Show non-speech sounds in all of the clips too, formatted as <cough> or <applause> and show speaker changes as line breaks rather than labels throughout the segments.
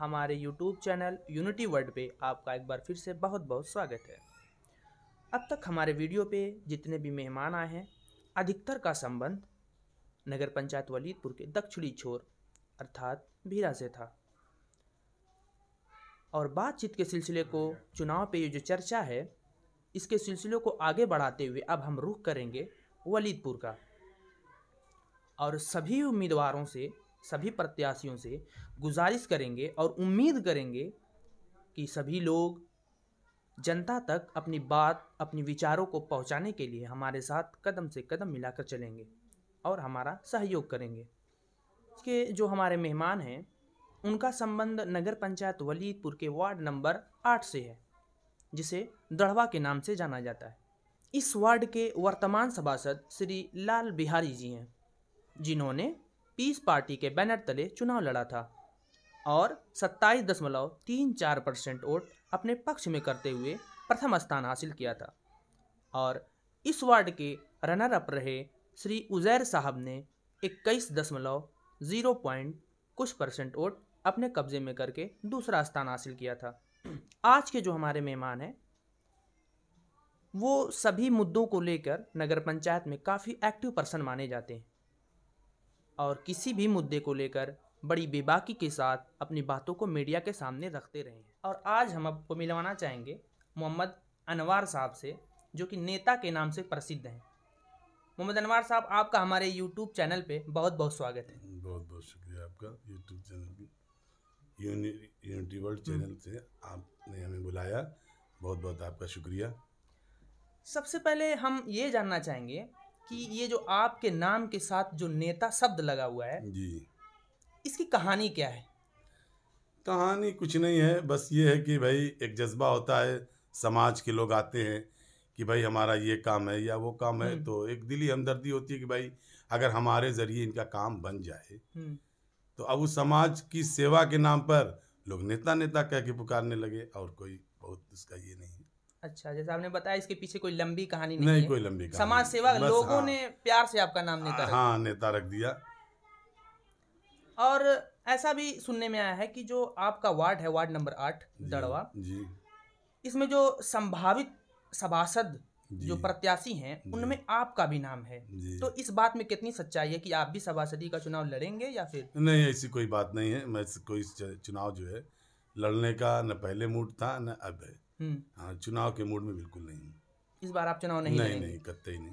हमारे YouTube channel unity world पे आपका एक बार फिर से बहुत बहुत स्वागत है अब तक हमारे वीडियो पे जितने भी मेहमान आए हैं अधिकतर का संबंध नगर पंचायत वलीदपुर के दक्षिणी छोर अर्थात भीरा से था और बातचीत के सिलसिले को चुनाव पे ये जो चर्चा है इसके सिलसिले को आगे बढ़ाते हुए अब हम रुख करेंगे वलीदपुर का और सभी उम्मीदवारों से सभी प्रत्याशियों से गुजारिश करेंगे और उम्मीद करेंगे कि सभी लोग जनता तक अपनी बात अपने विचारों को पहुंचाने के लिए हमारे साथ कदम से कदम मिलाकर चलेंगे और हमारा सहयोग करेंगे के जो हमारे मेहमान हैं उनका संबंध नगर पंचायत वलीदपुर के वार्ड नंबर आठ से है जिसे दढ़वा के नाम से जाना जाता है इस वार्ड के वर्तमान सभासद श्री लाल बिहारी जी हैं जिन्होंने पीस पार्टी के बैनर तले चुनाव लड़ा था और सत्ताईस दशमलव तीन चार परसेंट वोट अपने पक्ष में करते हुए प्रथम स्थान हासिल किया था और इस वार्ड के रनर अप रहे श्री उजैर साहब ने इक्कीस दशमलव ज़ीरो पॉइंट कुछ परसेंट वोट अपने कब्जे में करके दूसरा स्थान हासिल किया था आज के जो हमारे मेहमान हैं वो सभी मुद्दों को लेकर नगर पंचायत में काफ़ी एक्टिव पर्सन माने जाते हैं और किसी भी मुद्दे को लेकर बड़ी बेबाकी के साथ अपनी बातों को मीडिया के सामने रखते रहे हैं और आज हम आपको मिलवाना चाहेंगे मोहम्मद अनवार साहब से जो कि नेता के नाम से प्रसिद्ध हैं मोहम्मद अनवार साहब आपका हमारे यूट्यूब चैनल पे बहुत बहुत स्वागत है
बहुत बहुत शुक्रिया आपका यूट्यूब चैनल पे यूनिटी वर्ल्ड चैनल से आपने हमें बुलाया बहुत बहुत आपका शुक्रिया
सबसे पहले हम ये जानना चाहेंगे कि ये जो आपके नाम के साथ जो नेता शब्द लगा हुआ है जी इसकी कहानी क्या है
कहानी कुछ नहीं है बस ये है कि भाई एक जज्बा होता है समाज के लोग आते हैं कि भाई हमारा ये काम है या वो काम है हम्म। तो एक दिली हमदर्दी होती है कि भाई अगर हमारे ज़रिए इनका काम बन जाए हम्म। तो अब उस समाज की सेवा के नाम पर लोग नेता नेता कह के पुकारने लगे और कोई बहुत उसका ये नहीं
अच्छा जैसे आपने बताया इसके पीछे कोई लंबी कहानी नहीं, नहीं कोई लंबी कहानी समाज सेवा लोगों हाँ, ने प्यार से आपका नाम नेता हाँ
नेता रख दिया
और ऐसा भी सुनने में आया है कि जो आपका वार्ड है वार्ड नंबर आठ दड़वा जी इसमें जो संभावित सभासद जो प्रत्याशी हैं उनमें आपका भी नाम है तो इस बात में कितनी सच्चाई है कि आप भी सभासदी का चुनाव लड़ेंगे या फिर
नहीं ऐसी कोई बात नहीं है मैं कोई चुनाव जो है लड़ने का न पहले मूड था न अब है हम्म। हाँ चुनाव के मूड में बिल्कुल नहीं हूँ
इस बार आप चुनाव नहीं नहीं नहीं कतई नहीं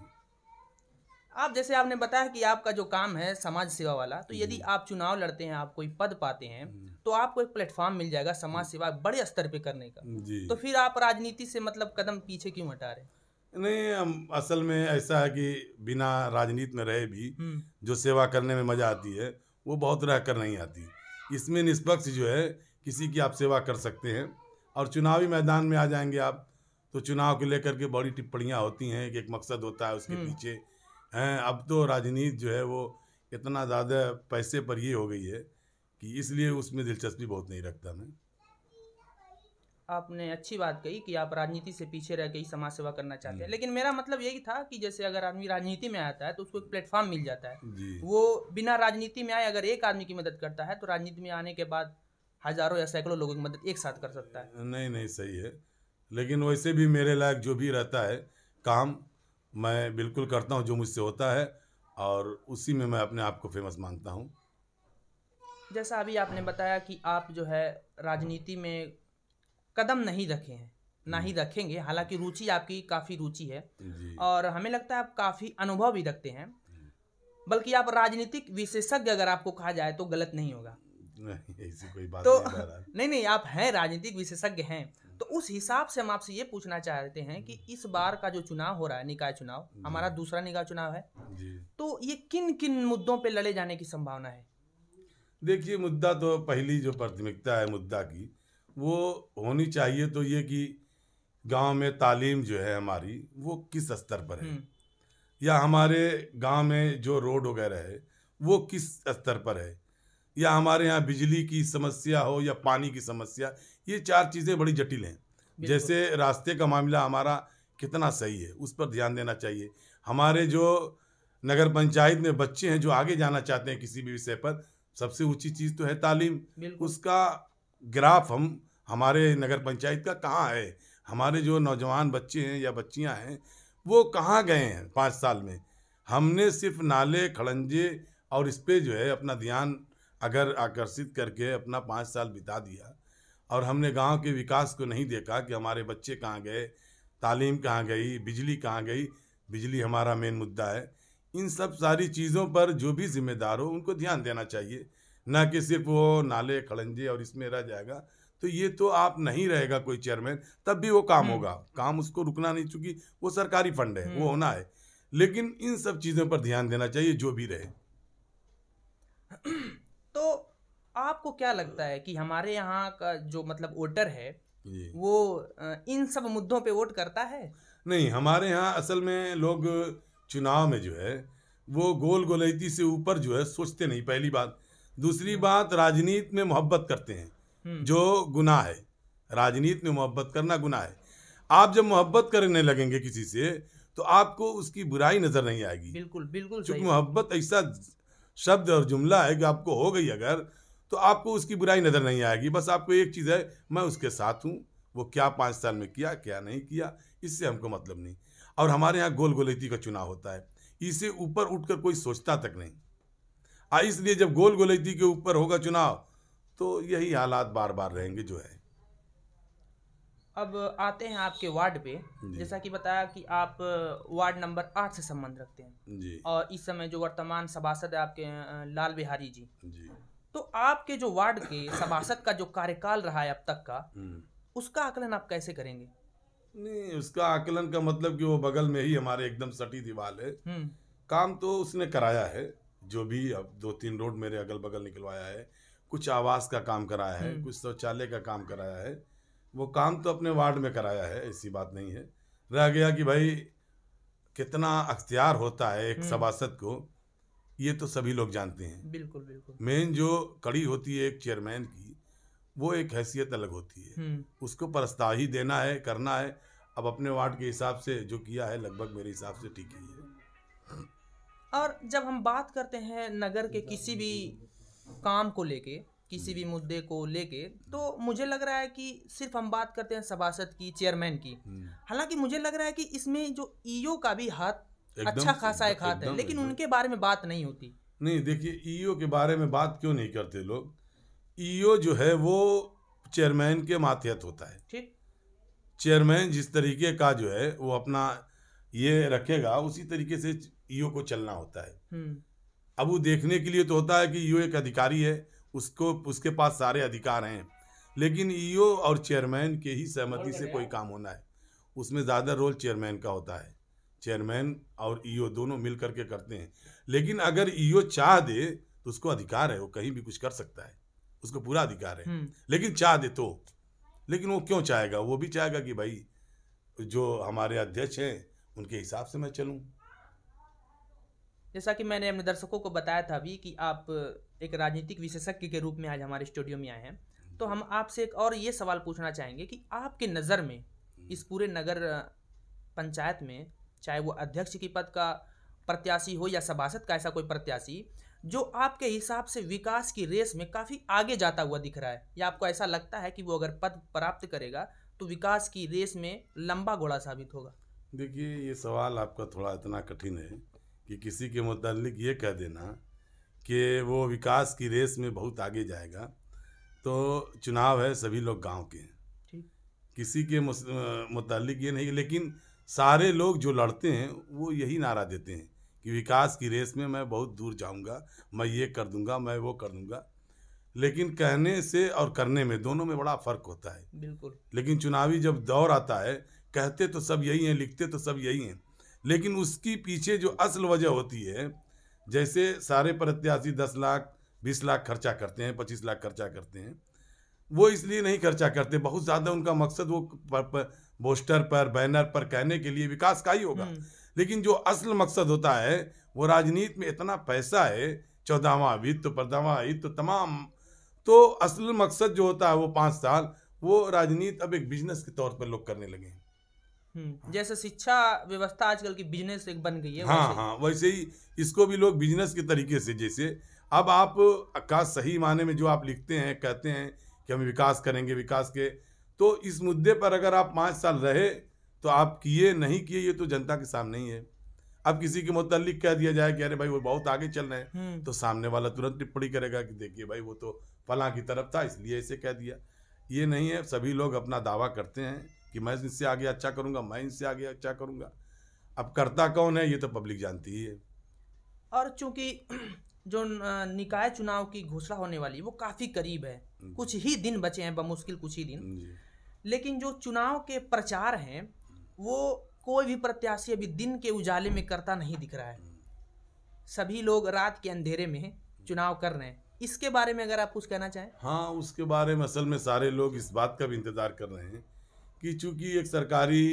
आप जैसे आपने बताया कि आपका जो काम है समाज सेवा वाला तो यदि हम्म। आप चुनाव लड़ते हैं आप कोई पद पाते हैं हम्म। तो आपको एक प्लेटफॉर्म मिल जाएगा समाज सेवा बड़े स्तर पे करने का तो फिर आप राजनीति से मतलब कदम पीछे क्यों हटा रहे
नहीं हम असल में ऐसा है कि बिना राजनीति में रहे भी जो सेवा करने में मजा आती है वो बहुत रह कर नहीं आती इसमें निष्पक्ष जो है किसी की आप सेवा कर सकते हैं और चुनावी मैदान में आ जाएंगे आप तो चुनाव को लेकर के बड़ी टिप्पणियाँ होती हैं कि एक मकसद होता है उसके हम्म। पीछे हैं अब तो राजनीति जो है वो इतना ज़्यादा पैसे पर ये हो गई है कि इसलिए उसमें दिलचस्पी बहुत नहीं रखता मैं
आपने अच्छी बात कही कि आप राजनीति से पीछे रह के ही समाज सेवा करना चाहते हैं हम्म। लेकिन मेरा मतलब यही था कि जैसे अगर आदमी राजनीति में आता है तो उसको एक प्लेटफॉर्म मिल जाता है वो बिना राजनीति में आए अगर एक आदमी की मदद करता है तो राजनीति में आने के बाद हजारों या सैकड़ों लोगों की मदद एक साथ कर सकता है
नहीं नहीं सही है लेकिन वैसे भी मेरे लायक जो भी रहता है काम मैं बिल्कुल करता हूँ जो मुझसे होता है और उसी में मैं अपने आप को फेमस मानता हूँ
जैसा अभी आपने बताया कि आप जो है राजनीति में कदम नहीं रखे हैं ना ही हम्म। रखेंगे हालांकि रुचि आपकी काफ़ी रुचि है और हमें लगता है आप काफ़ी अनुभव भी रखते हैं बल्कि आप राजनीतिक विशेषज्ञ अगर आपको कहा जाए तो गलत नहीं होगा
<laughs> ऐसी कोई बात तो,
नहीं <laughs> नहीं नहीं आप हैं राजनीतिक विशेषज्ञ हैं तो उस हिसाब से हम आपसे ये पूछना चाहते हैं कि इस हम्म। बार का जो चुनाव हो रहा है निकाय चुनाव हमारा दूसरा निकाय चुनाव है तो ये किन किन मुद्दों पे लड़े जाने की संभावना है
देखिए मुद्दा तो पहली जो प्राथमिकता है मुद्दा की वो होनी चाहिए तो ये कि गांव में तालीम जो है हमारी वो किस स्तर पर है हम्म। या हमारे गांव में जो रोड वगैरह है वो किस स्तर पर है या हमारे यहाँ बिजली की समस्या हो या पानी की समस्या ये चार चीज़ें बड़ी जटिल हैं जैसे रास्ते का मामला हमारा कितना सही है उस पर ध्यान देना चाहिए हमारे जो नगर पंचायत में बच्चे हैं जो आगे जाना चाहते हैं किसी भी विषय पर सबसे ऊंची चीज़ तो है तालीम उसका ग्राफ हम हमारे नगर पंचायत का कहाँ है हमारे जो नौजवान बच्चे हैं या बच्चियाँ हैं वो कहाँ गए हैं पाँच साल में हमने सिर्फ नाले खड़ंजे और इस पर जो है अपना ध्यान अगर आकर्षित करके अपना पाँच साल बिता दिया और हमने गांव के विकास को नहीं देखा कि हमारे बच्चे कहाँ गए तालीम कहाँ गई बिजली कहाँ गई बिजली हमारा मेन मुद्दा है इन सब सारी चीज़ों पर जो भी जिम्मेदार हो उनको ध्यान देना चाहिए ना कि सिर्फ वो नाले खड़ंजे और इसमें रह जाएगा तो ये तो आप नहीं रहेगा कोई चेयरमैन तब भी वो काम हम्म। होगा काम उसको रुकना नहीं चूंकि वो सरकारी फंड है वो हम्म। होना है लेकिन इन सब चीज़ों पर ध्यान देना चाहिए जो भी रहे
आपको क्या लगता है कि हमारे यहाँ का जो मतलब वोटर है वो इन सब मुद्दों पे वोट करता है
नहीं हमारे यहाँ असल में लोग चुनाव में जो है वो गोल गोलैती से ऊपर जो है सोचते नहीं पहली बात दूसरी हम्म। बात राजनीति में मोहब्बत करते हैं हम्म। जो गुनाह है राजनीति में मोहब्बत करना गुनाह है आप जब मोहब्बत करने लगेंगे किसी से तो आपको उसकी बुराई नजर नहीं आएगी बिल्कुल बिल्कुल मोहब्बत ऐसा शब्द और जुमला है कि आपको हो गई अगर तो आपको उसकी बुराई नज़र नहीं आएगी बस आपको एक चीज़ है मैं उसके साथ हूँ वो क्या पाँच साल में किया क्या नहीं किया इससे हमको मतलब नहीं और हमारे यहाँ गोल गोलैती का चुनाव होता है इसे ऊपर उठकर कोई सोचता तक नहीं आ इसलिए जब गोल गोलैती के ऊपर होगा चुनाव तो यही हालात बार बार रहेंगे जो है
अब आते हैं आपके वार्ड पे जैसा कि बताया कि आप वार्ड नंबर आठ से संबंध रखते हैं जी और इस समय जो वर्तमान सभासद है आपके लाल बिहारी जी जी तो आपके जो वार्ड के सभासद का जो कार्यकाल रहा है अब तक का हम्म। उसका आकलन आप कैसे करेंगे
नहीं उसका आकलन का मतलब कि वो बगल में ही हमारे एकदम सटी दीवार है हम्म। काम तो उसने कराया है जो भी अब दो तीन रोड मेरे अगल बगल निकलवाया है कुछ आवास का काम कराया है हम्म। कुछ शौचालय का काम कराया है वो काम तो अपने वार्ड में कराया है ऐसी बात नहीं है रह गया कि भाई कितना अख्तियार होता है एक सभासद को ये तो सभी लोग जानते हैं बिल्कुल बिल्कुल मेन जो कड़ी होती है एक चेयरमैन की वो एक हैसियत अलग होती है हम्म। उसको परस्ता ही देना है करना है अब अपने वार्ड के हिसाब से जो किया है लगभग मेरे हिसाब से ठीक ही है
और जब हम बात करते हैं नगर के किसी भी काम को लेके किसी भी मुद्दे को लेके तो मुझे लग रहा है कि सिर्फ हम बात करते हैं सभासद की चेयरमैन की हम्म। हालांकि मुझे लग रहा है कि इसमें जो ईओ का भी हाथ अच्छा खासा एक हाथ है लेकिन उनके बारे में बात नहीं
होती नहीं देखिए ईओ e के बारे में बात क्यों नहीं करते लोग ईओ e जो है वो चेयरमैन के मातहत होता है ठीक चेयरमैन जिस तरीके का जो है वो अपना ये रखेगा उसी तरीके से ईओ e को चलना होता है हम्म। अब वो देखने के लिए तो होता है कि ईओ एक अधिकारी है उसको उसके पास सारे अधिकार हैं लेकिन ईओ और चेयरमैन के ही सहमति से कोई काम होना है उसमें ज़्यादा रोल चेयरमैन का होता है चेयरमैन और ईओ e दोनों मिल करके करते हैं लेकिन अगर ईओ e चाह दे तो उसको अधिकार है वो कहीं भी कुछ कर सकता है उसको पूरा अधिकार है हम्म। लेकिन चाह दे तो लेकिन वो क्यों चाहेगा वो भी चाहेगा कि भाई जो हमारे अध्यक्ष हैं उनके हिसाब से मैं चलूँ
जैसा कि मैंने अपने दर्शकों को बताया था अभी कि आप एक राजनीतिक विशेषज्ञ के रूप में आज हमारे स्टूडियो में आए हैं तो हम आपसे एक और ये सवाल पूछना चाहेंगे कि आपके नज़र में इस पूरे नगर पंचायत में चाहे वो अध्यक्ष की पद का प्रत्याशी हो या सभासद का ऐसा कोई प्रत्याशी जो आपके हिसाब से विकास की रेस में काफ़ी आगे जाता हुआ दिख रहा है या आपको ऐसा लगता है कि वो अगर पद प्राप्त करेगा तो विकास की रेस में लंबा घोड़ा साबित होगा
देखिए ये सवाल आपका थोड़ा इतना कठिन है कि किसी के मुतलिक ये कह देना कि वो विकास की रेस में बहुत आगे जाएगा तो चुनाव है सभी लोग गांव के हैं किसी के मुतलिक ये नहीं लेकिन सारे लोग जो लड़ते हैं वो यही नारा देते हैं कि विकास की रेस में मैं बहुत दूर जाऊंगा मैं ये कर दूंगा मैं वो कर दूंगा लेकिन कहने से और करने में दोनों में बड़ा फर्क होता है बिल्कुल लेकिन चुनावी जब दौर आता है कहते तो सब यही हैं लिखते तो सब यही हैं लेकिन उसकी पीछे जो असल वजह होती है जैसे सारे प्रत्याशी दस लाख बीस लाख खर्चा करते हैं पच्चीस लाख खर्चा करते हैं वो इसलिए नहीं खर्चा करते बहुत ज़्यादा उनका मकसद वो पोस्टर पर बैनर पर कहने के लिए विकास का ही होगा हम्म। लेकिन जो असल मकसद होता है वो राजनीति में इतना पैसा है चौदहवा वित्त पंद्रहवा हित तो तमाम तो असल मकसद जो होता है वो पाँच साल वो राजनीति अब एक बिजनेस के तौर पर लोग करने लगे हैं
हम्म, जैसे शिक्षा व्यवस्था आजकल की बिजनेस एक बन गई है हाँ
हाँ वैसे ही इसको भी लोग बिजनेस के तरीके से जैसे अब आप का सही माने में जो आप लिखते हैं कहते हैं कि हम विकास करेंगे विकास के तो इस मुद्दे पर अगर आप पाँच साल रहे तो आप किए नहीं किए ये तो जनता के सामने ही है अब किसी के मुतलिक कह दिया जाए कि अरे भाई वो बहुत आगे चल रहे हैं हम्म। तो सामने वाला तुरंत टिप्पणी करेगा कि देखिए भाई वो तो फला की तरफ था इसलिए ऐसे कह दिया ये नहीं है सभी लोग अपना दावा करते हैं कि मैं इससे आगे अच्छा करूंगा मैं इनसे आगे अच्छा करूंगा अब करता कौन है ये तो पब्लिक जानती ही है
और चूंकि <clears throat> जो निकाय चुनाव की घोषणा होने वाली वो काफ़ी करीब है कुछ ही दिन बचे हैं बमुश्किल कुछ ही दिन लेकिन जो चुनाव के प्रचार हैं वो कोई भी प्रत्याशी अभी दिन के उजाले में करता नहीं दिख रहा है सभी लोग रात के अंधेरे में चुनाव कर रहे हैं इसके बारे में अगर आप कुछ कहना चाहें
हाँ उसके बारे में असल में सारे लोग इस बात का भी इंतज़ार कर रहे हैं कि चूंकि एक सरकारी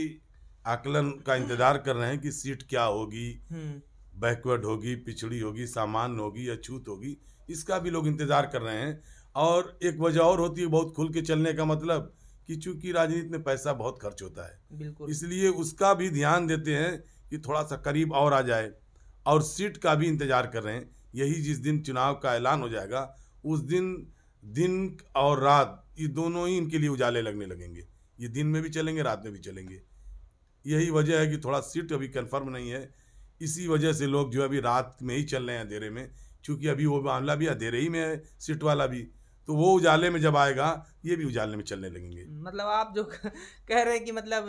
आकलन का इंतजार कर रहे हैं कि सीट क्या होगी हम्म। बैकवर्ड होगी पिछड़ी होगी सामान्य होगी अछूत होगी इसका भी लोग इंतजार कर रहे हैं और एक वजह और होती है बहुत खुल के चलने का मतलब कि चूंकि राजनीति में पैसा बहुत खर्च होता है बिल्कुल इसलिए उसका भी ध्यान देते हैं कि थोड़ा सा करीब और आ जाए और सीट का भी इंतजार कर रहे हैं यही जिस दिन चुनाव का ऐलान हो जाएगा उस दिन दिन और रात ये दोनों ही इनके लिए उजाले लगने लगेंगे ये दिन में भी चलेंगे रात में भी चलेंगे यही वजह है कि थोड़ा सीट अभी कन्फर्म नहीं है इसी वजह से लोग जो अभी रात में ही चल रहे हैं अंधेरे में क्योंकि अभी वो मामला भी अंधेरे ही में है सीट वाला भी तो वो उजाले में जब आएगा ये भी उजाले में चलने लगेंगे
मतलब आप जो कह रहे हैं कि मतलब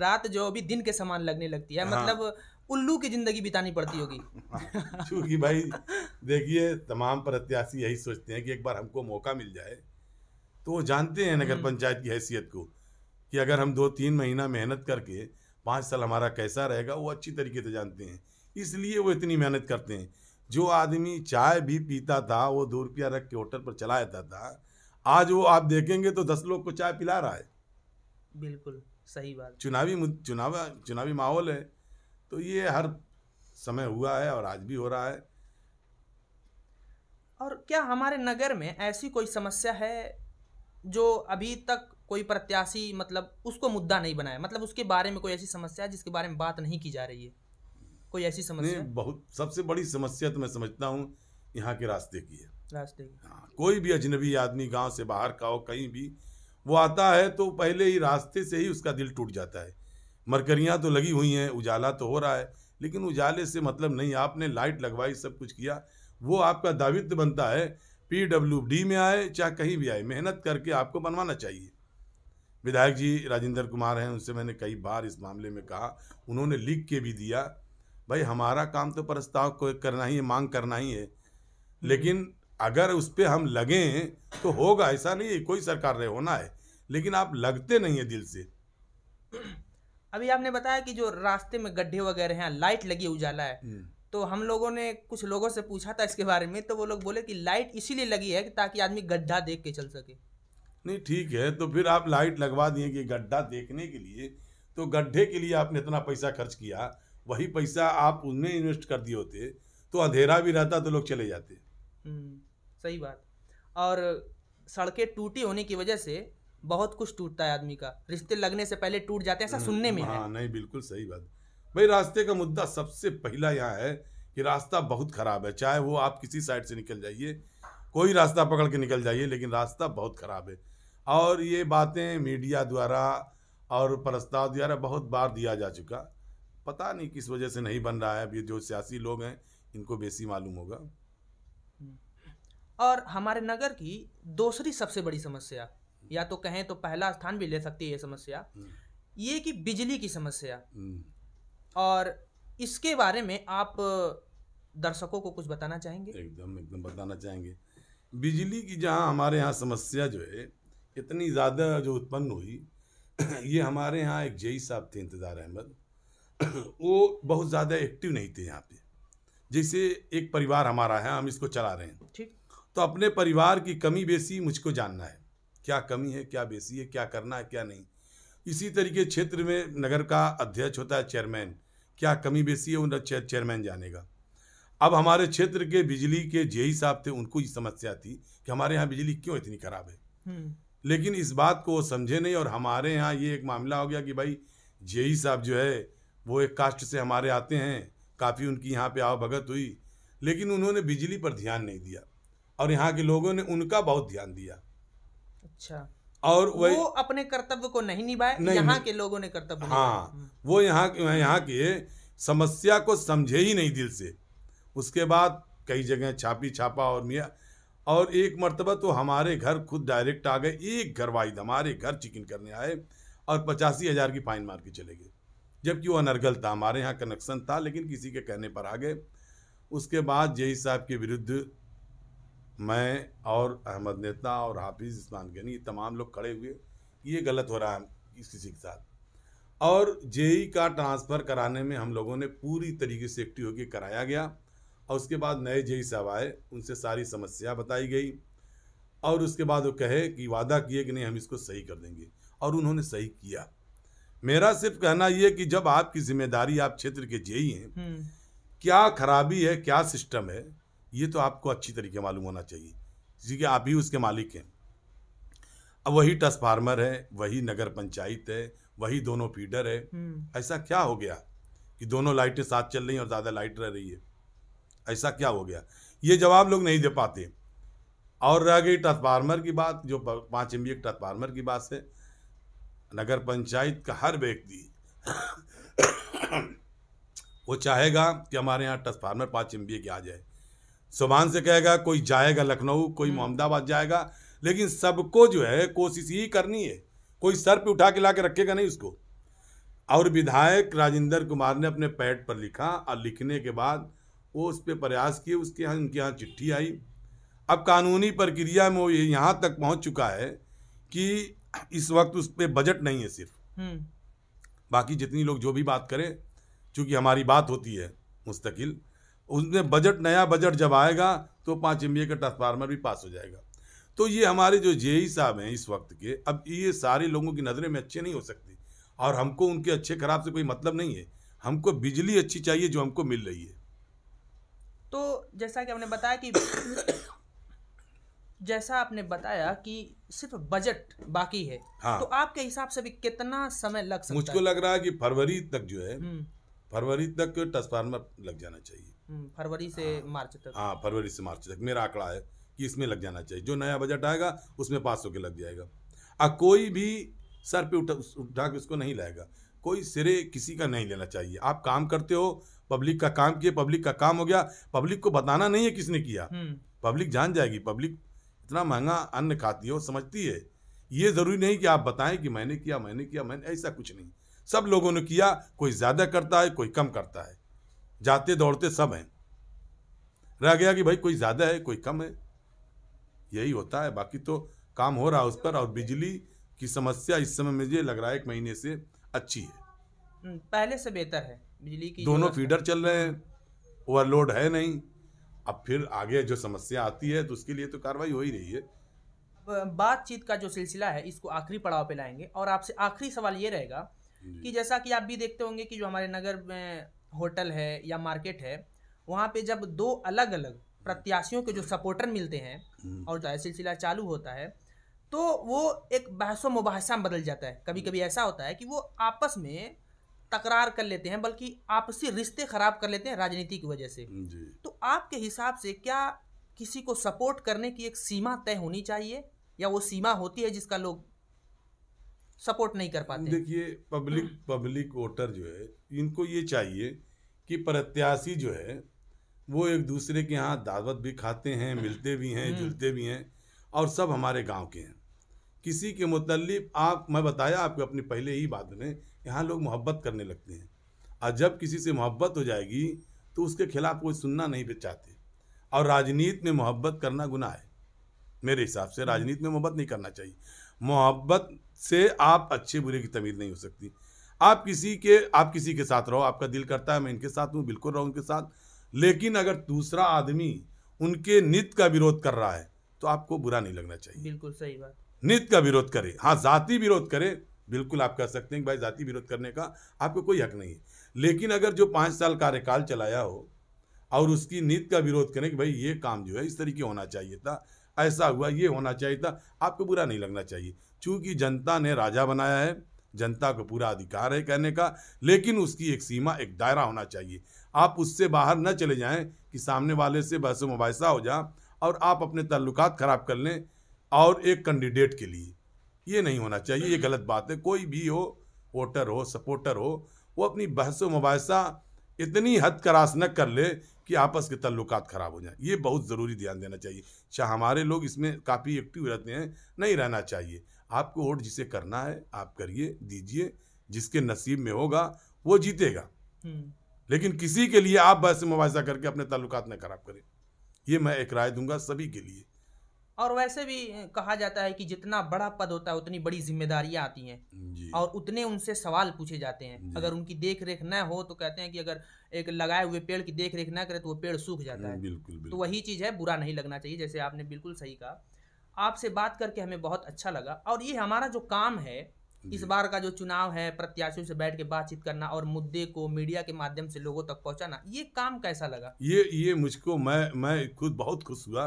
रात जो अभी दिन के समान लगने लगती है हाँ। मतलब उल्लू की जिंदगी बितानी पड़ती होगी
क्योंकि हाँ, भाई देखिए तमाम प्रत्याशी यही सोचते हैं कि एक बार हमको मौका मिल जाए तो वो जानते हैं नगर हम्म। पंचायत की हैसियत को कि अगर हम दो तीन महीना मेहनत करके पाँच साल हमारा कैसा रहेगा वो अच्छी तरीके से जानते हैं इसलिए वो इतनी मेहनत करते हैं जो आदमी चाय भी पीता था वो दो रुपया रख के होटल पर चला जाता था आज वो आप देखेंगे तो दस लोग को चाय पिला रहा है
बिल्कुल सही बात
चुनावी चुनाव चुनावी माहौल है तो ये हर समय हुआ है और आज भी हो रहा है
और क्या हमारे नगर में ऐसी कोई समस्या है जो अभी तक कोई प्रत्याशी मतलब उसको मुद्दा नहीं बनाया मतलब उसके बारे में कोई ऐसी समस्या है जिसके बारे में बात नहीं की जा रही है कोई ऐसी समस्या नहीं
बहुत सबसे बड़ी समस्या तो मैं समझता हूँ यहाँ के रास्ते की है रास्ते की हाँ कोई भी अजनबी आदमी गांव से बाहर का हो कहीं भी वो आता है तो पहले ही रास्ते से ही उसका दिल टूट जाता है मरकरियाँ तो लगी हुई हैं उजाला तो हो रहा है लेकिन उजाले से मतलब नहीं आपने लाइट लगवाई सब कुछ किया वो आपका दावित्व बनता है डी में आए चाहे कहीं भी आए मेहनत करके आपको बनवाना चाहिए विधायक जी राजेंद्र कुमार हैं उनसे मैंने कई बार इस मामले में कहा उन्होंने लिख के भी दिया भाई हमारा काम तो प्रस्ताव को करना ही है मांग करना ही है हम्म। लेकिन अगर उस पर हम लगें तो होगा ऐसा नहीं है कोई सरकार रहे होना है लेकिन आप लगते नहीं है दिल से
<clears throat> अभी आपने बताया कि जो रास्ते में गड्ढे वगैरह हैं लाइट लगी उजाला है हम्म। तो हम लोगों ने कुछ लोगों से पूछा था इसके बारे में तो वो लोग बोले कि लाइट इसीलिए लगी है ताकि आदमी गड्ढा देख के चल सके
नहीं ठीक है तो फिर आप लाइट लगवा दिए कि गड्ढा देखने के लिए तो गड्ढे के लिए आपने इतना पैसा खर्च किया वही पैसा आप उनमें इन्वेस्ट कर दिए होते तो अंधेरा भी रहता तो लोग चले जाते
हम्म, सही बात और सड़कें टूटी होने की वजह से बहुत कुछ टूटता है आदमी का रिश्ते लगने से पहले टूट जाते हैं ऐसा हम्म, सुनने में हाँ
नहीं बिल्कुल सही बात भाई रास्ते का मुद्दा सबसे पहला यहाँ है कि रास्ता बहुत ख़राब है चाहे वो आप किसी साइड से निकल जाइए कोई रास्ता पकड़ के निकल जाइए लेकिन रास्ता बहुत ख़राब है और ये बातें मीडिया द्वारा और प्रस्ताव द्वारा बहुत बार दिया जा चुका पता नहीं किस वजह से नहीं बन रहा है अभी जो सियासी लोग हैं इनको बेसी मालूम होगा
और हमारे नगर की दूसरी सबसे बड़ी समस्या या तो कहें तो पहला स्थान भी ले सकती है ये समस्या हम्म। ये कि बिजली की समस्या हम्म। और इसके बारे में आप दर्शकों को कुछ बताना चाहेंगे
एकदम एकदम बताना चाहेंगे बिजली की जहाँ हमारे यहाँ समस्या जो है इतनी ज़्यादा जो उत्पन्न हुई <clears throat> ये हमारे यहाँ एक जेई साहब थे इंतज़ार अहमद वो बहुत ज़्यादा एक्टिव नहीं थे यहाँ पे जैसे एक परिवार हमारा है हम इसको चला रहे हैं ठीक तो अपने परिवार की कमी बेसी मुझको जानना है क्या कमी है क्या बेसी है क्या करना है क्या नहीं इसी तरीके क्षेत्र में नगर का अध्यक्ष होता है चेयरमैन क्या कमी बेसी है उन चेयरमैन जानेगा अब हमारे क्षेत्र के बिजली के जे साहब थे उनको ये समस्या थी कि हमारे यहाँ बिजली क्यों इतनी खराब है हम्म। लेकिन इस बात को वो समझे नहीं और हमारे यहाँ ये एक मामला हो गया कि भाई जे साहब जो है वो एक कास्ट से हमारे आते हैं काफ़ी उनकी यहाँ पे आवभगत हुई लेकिन उन्होंने बिजली पर ध्यान नहीं दिया और यहाँ के लोगों ने उनका बहुत ध्यान दिया अच्छा और वही वो
अपने कर्तव्य को नहीं निभाए यहाँ के लोगों ने कर्तव्य हाँ
हम्म। वो यहाँ के यहाँ के समस्या को समझे ही नहीं दिल से उसके बाद कई जगह छापी छापा और मिया और एक मरतबा तो हमारे घर खुद डायरेक्ट आ गए एक घर वाइद हमारे घर चिकन करने आए और पचासी हज़ार की फाइन मार के चले गए जबकि वो अनर्गल था हमारे यहाँ कनेक्शन था लेकिन किसी के कहने पर आ गए उसके बाद जे साहब के विरुद्ध मैं और अहमद नेता और हाफिज़ इस्मान गनी तमाम लोग खड़े हुए ये गलत हो रहा है किसी के साथ और जेई का ट्रांसफ़र कराने में हम लोगों ने पूरी तरीके से सेफ्टी होकर कराया गया और उसके बाद नए जेई साहब आए उनसे सारी समस्या बताई गई और उसके बाद वो कहे कि वादा किए कि नहीं हम इसको सही कर देंगे और उन्होंने सही किया मेरा सिर्फ कहना यह कि जब आपकी जिम्मेदारी आप क्षेत्र के जेई हैं हम्म। क्या खराबी है क्या सिस्टम है ये तो आपको अच्छी तरीके मालूम होना चाहिए कि आप ही उसके मालिक हैं अब वही टस फार्मर है वही नगर पंचायत है वही दोनों फीडर है हम्म। ऐसा क्या हो गया कि दोनों लाइटें साथ चल रही हैं और ज़्यादा लाइट रह रही है ऐसा क्या हो गया ये जवाब लोग नहीं दे पाते और रह गई ट्रांसफार्मर की बात जो पाँच एम बी ट्रांसफार्मर की बात है नगर पंचायत का हर व्यक्ति वो चाहेगा कि हमारे यहाँ ट्रांसफार्मर पाँच एम की आ जाए सुबहान से कहेगा कोई जाएगा लखनऊ कोई हम्म। मोहम्मदाबाद जाएगा लेकिन सबको जो है कोशिश ही करनी है कोई सर पे उठा के ला के रखेगा नहीं उसको और विधायक राजेंद्र कुमार ने अपने पैड पर लिखा और लिखने के बाद वो उस पर प्रयास किए उसके यहाँ उनके यहाँ चिट्ठी आई अब कानूनी प्रक्रिया में वो यहाँ तक पहुँच चुका है कि इस वक्त उस पर बजट नहीं है सिर्फ हम्म। बाकी जितनी लोग जो भी बात करें चूंकि हमारी बात होती है मुस्तकिल उसमें बजट नया बजट जब आएगा तो पाँच एम का ट्रांसफार्मर भी पास हो जाएगा तो ये हमारे जो जे ई e साहब हैं इस वक्त के अब ये सारे लोगों की नज़रें में अच्छे नहीं हो सकती और हमको उनके अच्छे खराब से कोई मतलब नहीं है हमको बिजली अच्छी चाहिए जो हमको मिल रही है
तो जैसा कि हमने बताया कि जैसा आपने बताया कि सिर्फ बजट बाकी है हाँ। तो आपके हिसाब से भी कितना समय लग सकता मुझको है? लग
रहा है कि फरवरी तक जो है हम्म। फरवरी तक ट्रांसफार्मर लग जाना चाहिए
हम्म, फरवरी से हाँ, मार्च तक हाँ
फरवरी से मार्च तक मेरा आंकड़ा है कि इसमें लग जाना चाहिए जो नया बजट आएगा उसमें पास होकर लग जाएगा आ कोई भी सर पे उठा उठा के उसको नहीं लाएगा कोई सिरे किसी का नहीं लेना चाहिए आप काम करते हो पब्लिक का काम किए पब्लिक का काम हो गया पब्लिक को बताना नहीं है किसने किया हम्म। पब्लिक जान जाएगी पब्लिक इतना महंगा अन्न खाती है समझती है ये ज़रूरी नहीं कि आप बताएं कि मैंने किया मैंने किया मैंने ऐसा कुछ नहीं सब लोगों ने किया कोई ज़्यादा करता है कोई कम करता है जाते दौड़ते सब हैं रह गया कि भाई कोई ज़्यादा है कोई कम है यही होता है बाकी तो काम हो रहा है उस पर और बिजली की समस्या इस समय मुझे लग रहा है एक महीने से अच्छी है
हम्म, पहले से बेहतर है बिजली की दोनों फीडर
चल रहे हैं ओवरलोड है नहीं अब फिर आगे जो समस्या आती है तो उसके लिए तो कार्रवाई हो ही रही
है बातचीत का जो सिलसिला है इसको आखिरी पड़ाव पे लाएंगे और आपसे आखिरी सवाल ये रहेगा कि जैसा कि आप भी देखते होंगे कि जो हमारे नगर में होटल है या मार्केट है वहाँ पे जब दो अलग अलग प्रत्याशियों के जो सपोर्टर मिलते हैं हम्म। और जो सिलसिला चालू होता है तो वो एक बहसो मुबहसा बदल जाता है कभी कभी ऐसा होता है कि वो आपस में तकरार कर लेते हैं बल्कि आपसी रिश्ते खराब कर लेते हैं राजनीति की वजह से तो आपके हिसाब से क्या किसी को सपोर्ट करने की एक सीमा तय होनी चाहिए या वो सीमा होती है जिसका लोग सपोर्ट नहीं कर पाते
देखिए पब्लिक हम्म। पब्लिक वोटर जो है इनको ये चाहिए कि प्रत्याशी जो है वो एक दूसरे के यहाँ दावत भी खाते हैं मिलते भी हैं हम्म। जुलते भी हैं और सब हमारे गांव के हैं किसी के मुतलब आप मैं बताया आपको अपनी पहले ही बात में यहाँ लोग मोहब्बत करने लगते हैं और जब किसी से मोहब्बत हो जाएगी तो उसके खिलाफ कोई सुनना नहीं चाहते और राजनीति में मोहब्बत करना गुनाह है मेरे हिसाब से राजनीति में मोहब्बत नहीं करना चाहिए मोहब्बत से आप अच्छे बुरे की तमीज़ नहीं हो सकती आप किसी के आप किसी के साथ रहो आपका दिल करता है मैं इनके साथ हूँ बिल्कुल रहो उनके साथ लेकिन अगर दूसरा आदमी उनके नित का विरोध कर रहा है तो आपको बुरा नहीं लगना चाहिए
बिल्कुल सही बात
नित का विरोध करे हाँ जाति विरोध करे बिल्कुल आप कह सकते हैं कि भाई जाति विरोध करने का आपको कोई हक नहीं है लेकिन अगर जो पाँच साल कार्यकाल चलाया हो और उसकी नीत का विरोध करें कि भाई ये काम जो है इस तरीके होना चाहिए था ऐसा हुआ ये होना चाहिए था आपको बुरा नहीं लगना चाहिए चूँकि जनता ने राजा बनाया है जनता को पूरा अधिकार है कहने का लेकिन उसकी एक सीमा एक दायरा होना चाहिए आप उससे बाहर न चले जाएं कि सामने वाले से बहस मुबासा हो जाए और आप अपने तल्लुक ख़राब कर लें और एक कैंडिडेट के लिए ये नहीं होना चाहिए ये गलत बात है कोई भी हो वोटर हो सपोर्टर हो वो अपनी बहस मुबासा इतनी हद करास न कर ले कि आपस के तल्लुक ख़राब हो जाए ये बहुत ज़रूरी ध्यान देना चाहिए चाहे हमारे लोग इसमें काफ़ी एक्टिव रहते हैं नहीं रहना चाहिए आपको वोट जिसे करना है आप करिए दीजिए जिसके नसीब में होगा वो जीतेगा हम्म। लेकिन किसी के लिए आप बहस मुबासा करके अपने तल्लुक न खराब करें ये मैं एक राय दूंगा सभी के लिए
और वैसे भी कहा जाता है कि जितना बड़ा पद होता है उतनी बड़ी जिम्मेदारियां आती हैं और उतने उनसे सवाल पूछे जाते हैं अगर उनकी देख रेख न हो तो कहते हैं कि अगर एक लगाए हुए पेड़ की देख रेख न करे तो वो पेड़ सूख जाता
है बिल्कुल, हम्म, बिल्कुल।
तो वही चीज़ है बुरा नहीं लगना चाहिए जैसे आपने बिल्कुल सही कहा आपसे बात करके हमें बहुत अच्छा लगा और ये हमारा जो काम है इस बार का जो चुनाव है प्रत्याशियों से बैठ के बातचीत करना और मुद्दे को मीडिया के माध्यम से लोगों तक पहुंचाना ये काम कैसा लगा
ये ये मुझको मैं मैं खुद बहुत खुश हुआ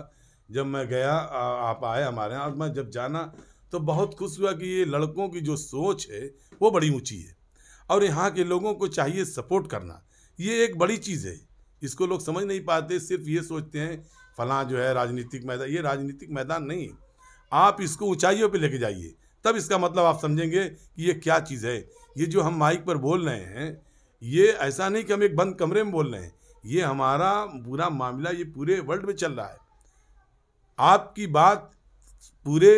जब मैं गया आप आए हमारे यहाँ और मैं जब जाना तो बहुत खुश हुआ कि ये लड़कों की जो सोच है वो बड़ी ऊँची है और यहाँ के लोगों को चाहिए सपोर्ट करना ये एक बड़ी चीज़ है इसको लोग समझ नहीं पाते सिर्फ ये सोचते हैं फलां जो है राजनीतिक मैदान ये राजनीतिक मैदान नहीं है आप इसको ऊंचाइयों पे लेके जाइए तब इसका मतलब आप समझेंगे कि ये क्या चीज़ है ये जो हम माइक पर बोल रहे हैं ये ऐसा नहीं कि हम एक बंद कमरे में बोल रहे हैं ये हमारा पूरा मामला ये पूरे वर्ल्ड में चल रहा है आपकी बात पूरे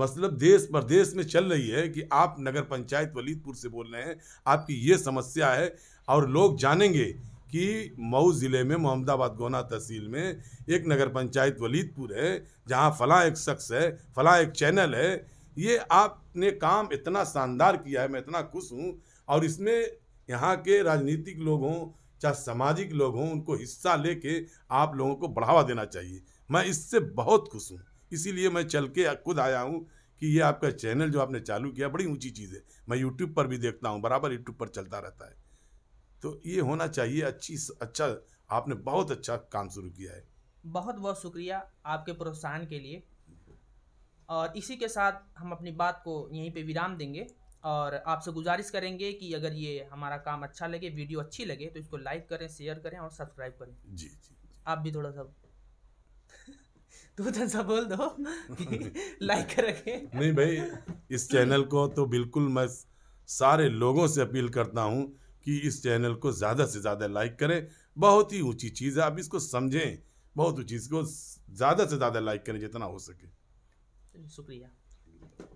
मतलब देश प्रदेश में चल रही है कि आप नगर पंचायत वलीदपुर से बोल रहे हैं आपकी ये समस्या है और लोग जानेंगे कि मऊ ज़िले में मोहम्मदाबाद गोना तहसील में एक नगर पंचायत वलीदपुर है जहाँ फला एक शख्स है फला एक चैनल है ये आपने काम इतना शानदार किया है मैं इतना खुश हूँ और इसमें यहाँ के राजनीतिक लोग हों चाहे सामाजिक लोग हों उनको हिस्सा लेके आप लोगों को बढ़ावा देना चाहिए मैं इससे बहुत खुश हूँ इसीलिए मैं चल के खुद आया हूँ कि ये आपका चैनल जो आपने चालू किया बड़ी ऊंची चीज़ है मैं यूट्यूब पर भी देखता हूँ बराबर यूट्यूब पर चलता रहता है तो ये होना चाहिए अच्छी अच्छा आपने बहुत अच्छा काम शुरू किया है
बहुत बहुत शुक्रिया आपके प्रोत्साहन के लिए और इसी के साथ हम अपनी बात को यहीं पे विराम देंगे और आपसे गुजारिश करेंगे कि अगर ये हमारा काम अच्छा लगे वीडियो अच्छी लगे तो इसको लाइक करें शेयर करें और सब्सक्राइब करें जी जी आप भी थोड़ा सा तू तो बोल दो लाइक <laughs> <laughs> रखे
नहीं भाई इस चैनल को तो बिल्कुल मैं सारे लोगों से अपील करता हूँ कि इस चैनल को ज़्यादा से ज़्यादा लाइक करें बहुत ही ऊंची चीज़ है आप इसको समझें बहुत ऊंची चीज़ को ज़्यादा से ज़्यादा लाइक करें जितना हो
सके शुक्रिया